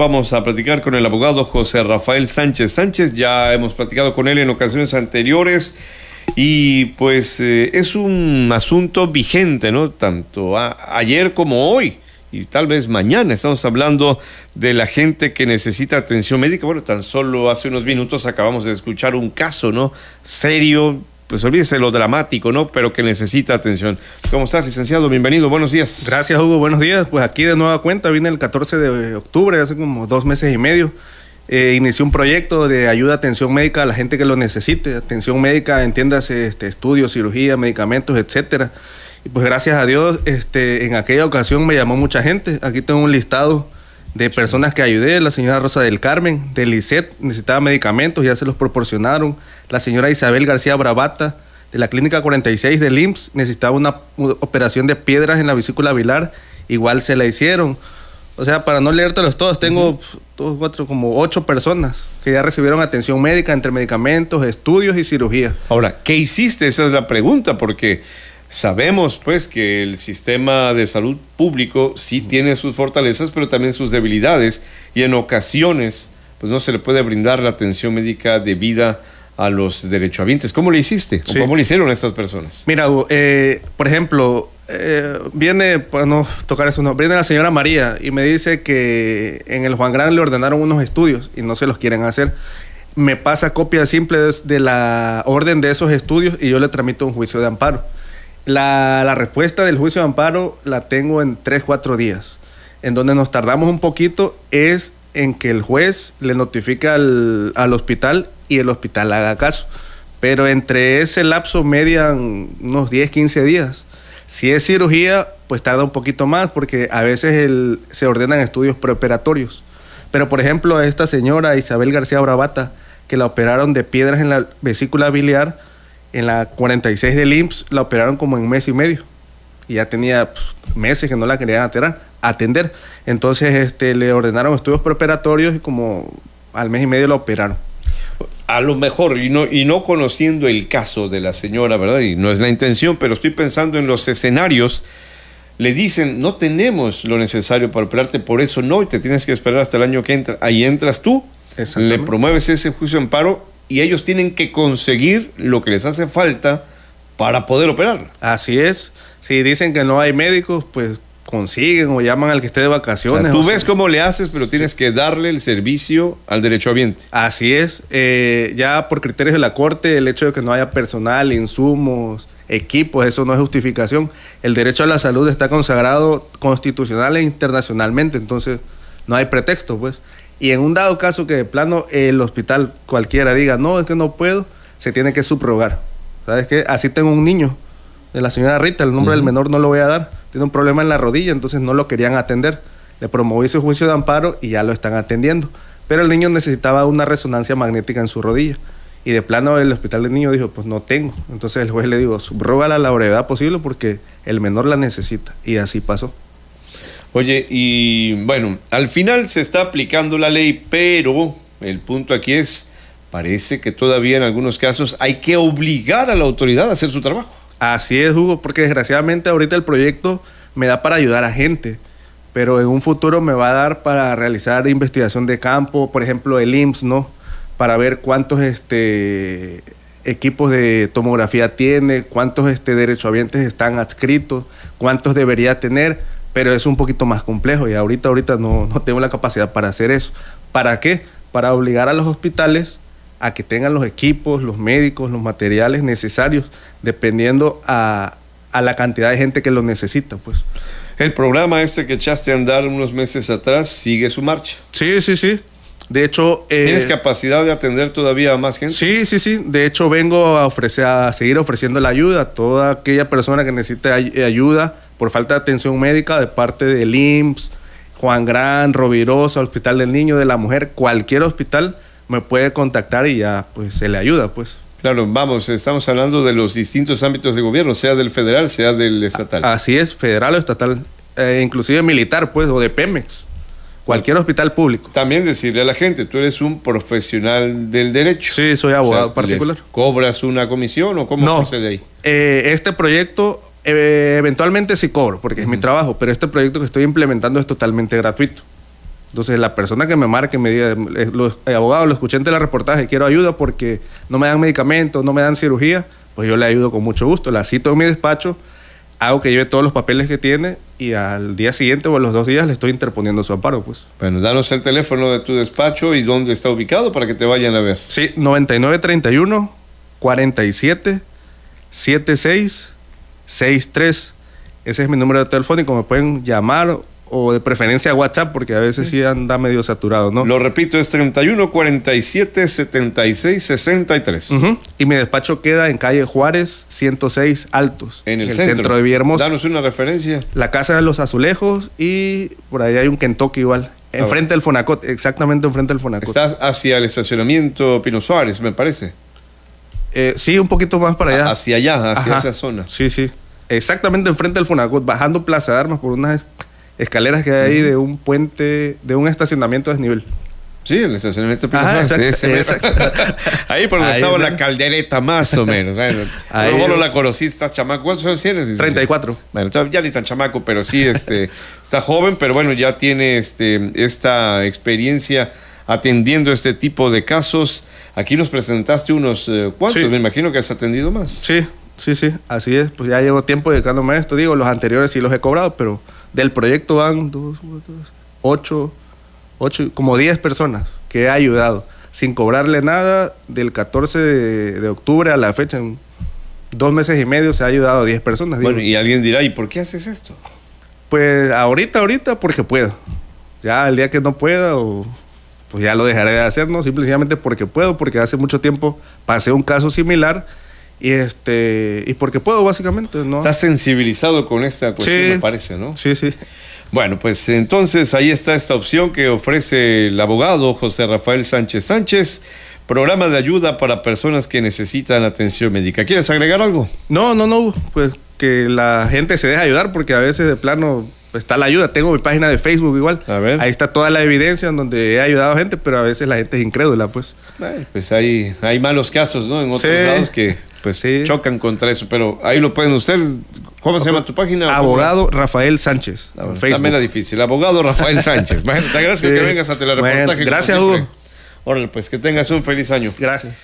Vamos a platicar con el abogado José Rafael Sánchez. Sánchez, ya hemos platicado con él en ocasiones anteriores y pues eh, es un asunto vigente, ¿no? Tanto ayer como hoy y tal vez mañana. Estamos hablando de la gente que necesita atención médica. Bueno, tan solo hace unos minutos acabamos de escuchar un caso, ¿no? Serio, pues olvídese lo dramático, ¿no? Pero que necesita atención. ¿Cómo estás, licenciado? Bienvenido, buenos días. Gracias, Hugo, buenos días. Pues aquí de nueva cuenta, vine el 14 de octubre, hace como dos meses y medio. Eh, inició un proyecto de ayuda a atención médica a la gente que lo necesite. Atención médica, entiéndase, este, estudios, cirugía, medicamentos, etcétera. Y pues gracias a Dios, este, en aquella ocasión me llamó mucha gente. Aquí tengo un listado de personas que ayudé, la señora Rosa del Carmen, de Lisset, necesitaba medicamentos, ya se los proporcionaron, la señora Isabel García Bravata, de la Clínica 46 del IMSS, necesitaba una operación de piedras en la vesícula bilar, igual se la hicieron. O sea, para no leértelos todos, tengo pues, cuatro, como ocho personas que ya recibieron atención médica entre medicamentos, estudios y cirugía. Ahora, ¿qué hiciste? Esa es la pregunta, porque Sabemos pues que el sistema de salud público sí tiene sus fortalezas, pero también sus debilidades y en ocasiones pues no se le puede brindar la atención médica debida a los derechohabientes. ¿Cómo le hiciste? ¿Cómo le hicieron a estas personas? Mira, eh, por ejemplo, eh, viene, para tocar eso, no, viene la señora María y me dice que en el Juan Gran le ordenaron unos estudios y no se los quieren hacer. Me pasa copia simple de la orden de esos estudios y yo le tramito un juicio de amparo. La, respuesta del juicio de amparo la tengo en 3, 4 días. En donde nos tardamos un poquito es en que el juez le notifica al, hospital y el hospital haga caso. Pero entre ese lapso median unos 10, 15 días. Si es cirugía, pues tarda un poquito más porque a veces se ordenan estudios preoperatorios. Pero por ejemplo, a esta señora Isabel García Bravata, que la operaron de piedras en la vesícula biliar, en la 46 del IMSS la operaron como en un mes y medio. Y ya tenía pues, meses que no la querían atender. Entonces este, le ordenaron estudios preparatorios y como al mes y medio la operaron. A lo mejor, y no, y no conociendo el caso de la señora, ¿verdad? Y no es la intención, pero estoy pensando en los escenarios le dicen, no tenemos lo necesario para operarte, por eso no, y te tienes que esperar hasta el año que entra. Ahí entras tú, le promueves ese juicio de amparo y ellos tienen que conseguir lo que les hace falta para poder operar. Así es. Si dicen que no hay médicos, pues consiguen o llaman al que esté de vacaciones. tú ves cómo le haces, pero tienes que darle el servicio al derecho ambiente Así es. Eh, ya por criterios de la Corte, el hecho de que no haya personal, insumos, equipos, eso no es justificación. El derecho a la salud está consagrado constitucional e internacionalmente, entonces no hay pretexto, pues. Y en un dado caso que de plano el hospital cualquiera diga, no, es que no puedo, se tiene que subrogar. ¿Sabes qué? Así tengo un niño de la señora Rita, el nombre del menor no lo voy a dar, tiene un problema en la rodilla, entonces no lo querían atender. Le promoví su juicio de amparo y ya lo están atendiendo. Pero el niño necesitaba una resonancia magnética en su rodilla. Y de plano el hospital del niño dijo, pues no tengo. Entonces el juez le dijo, subrógala la brevedad posible porque el menor la necesita. Y así pasó. Oye, y bueno, al final se está aplicando la ley, pero el punto aquí es, parece que todavía en algunos casos hay que obligar a la autoridad a hacer su trabajo. Así es, Hugo, porque desgraciadamente ahorita el proyecto me da para ayudar a gente, pero en un futuro me va a dar para realizar investigación de campo, por ejemplo, el IMSS, ¿no? Para ver cuántos este, equipos de tomografía tiene, cuántos este, derechohabientes están adscritos, cuántos debería tener pero es un poquito más complejo y ahorita, ahorita no, tengo la capacidad para hacer eso. ¿Para qué? Para obligar a los hospitales a que tengan los equipos, los médicos, los materiales necesarios, dependiendo a, a la cantidad de gente que lo necesita, pues. El programa este que echaste a andar unos meses atrás sigue su marcha. Sí, sí, sí. De hecho... Eh, ¿Tienes capacidad de atender todavía a más gente? Sí, sí, sí. De hecho, vengo a, ofrecer, a seguir ofreciendo la ayuda a toda aquella persona que necesite eh, ayuda por falta de atención médica de parte del IMSS, Juan Gran, Rovirosa, Hospital del Niño, de la Mujer, cualquier hospital me puede contactar y ya pues se le ayuda pues. Claro, vamos, estamos hablando de los distintos ámbitos de gobierno, sea del federal, sea del estatal. Así es, federal o estatal, eh, inclusive militar pues, o de Pemex cualquier hospital público. También decirle a la gente, tú eres un profesional del derecho. Sí, soy abogado particular. ¿Cobras una comisión o cómo procede ahí? Eh, este proyecto eh, eventualmente sí cobro, porque es mi trabajo, pero este proyecto que estoy implementando es totalmente gratuito. Entonces, la persona que me marque, me diga, eh, los, eh, abogado, lo escuché en reportaje quiero ayuda porque no me dan medicamentos, no me dan cirugía, pues yo le ayudo con mucho gusto. La cito en mi despacho, hago que lleve todos los papeles que tiene y al día siguiente o a los dos días le estoy interponiendo su amparo, pues. Bueno, danos el teléfono de tu despacho y dónde está ubicado para que te vayan a ver. Sí, 9931 47 76 63. Ese es mi número de telefónico, me pueden llamar o de preferencia WhatsApp, porque a veces sí, anda medio saturado, ¿no? Lo repito, es 31 47 76 63. Y mi despacho queda en calle Juárez 106 Altos. En el, centro. de Villahermosa. Danos una referencia. La Casa de los Azulejos y por ahí hay un Kentucky igual. Ah, enfrente del Fonacote, exactamente enfrente del Fonacote. Estás hacia el estacionamiento Pino Suárez, me parece. Eh, sí, un poquito más para allá. Hacia allá, hacia esa zona. Sí, sí exactamente enfrente del Funagot, bajando Plaza de Armas por unas escaleras que hay ahí de un puente, de un estacionamiento a desnivel. Sí, el estacionamiento Ahí por donde estaba la caldereta, más o menos. Bueno, vos no la conociste, chamaco. ¿Cuántos años tienes? 34. Bueno, ya ni chamaco, pero sí, este, está joven, pero bueno, ya tiene este, esta experiencia atendiendo este tipo de casos. Aquí nos presentaste unos eh, cuantos, me imagino que has atendido más. Sí, Sí, sí, así es. Pues ya llevo tiempo dedicándome a esto. Digo, los anteriores sí los he cobrado, pero del proyecto van dos, ocho, como 10 personas que he ayudado sin cobrarle nada del 14 de, octubre a la fecha. En dos meses y medio se ha ayudado a 10 personas. Bueno, y alguien dirá, ¿y por qué haces esto? Pues ahorita, ahorita, porque puedo. Ya el día que no pueda, o, pues ya lo dejaré de hacer, ¿no? Simplemente porque puedo, porque hace mucho tiempo pasé un caso similar y, este, y porque puedo, básicamente. ¿no? está sensibilizado con esta cuestión, me parece, ¿no? Sí, sí. Bueno, pues entonces ahí está esta opción que ofrece el abogado José Rafael Sánchez Sánchez, programa de ayuda para personas que necesitan atención médica. ¿Quieres agregar algo? No, no, no, pues que la gente se deje ayudar porque a veces de plano está la ayuda. Tengo mi página de Facebook igual. A ver. Ahí está toda la evidencia en donde he ayudado a gente, pero a veces la gente es incrédula, pues. pues hay, hay malos casos, ¿no? En otros lados que pues chocan contra eso. Pero ahí lo pueden usar. ¿Cómo se llama tu página? Abogado Rafael Sánchez. Ah, también es difícil. Abogado Rafael Sánchez. bueno, te agradezco que vengas a telereportaje. gracias, Hugo. Órale, pues que tengas un feliz año. Gracias.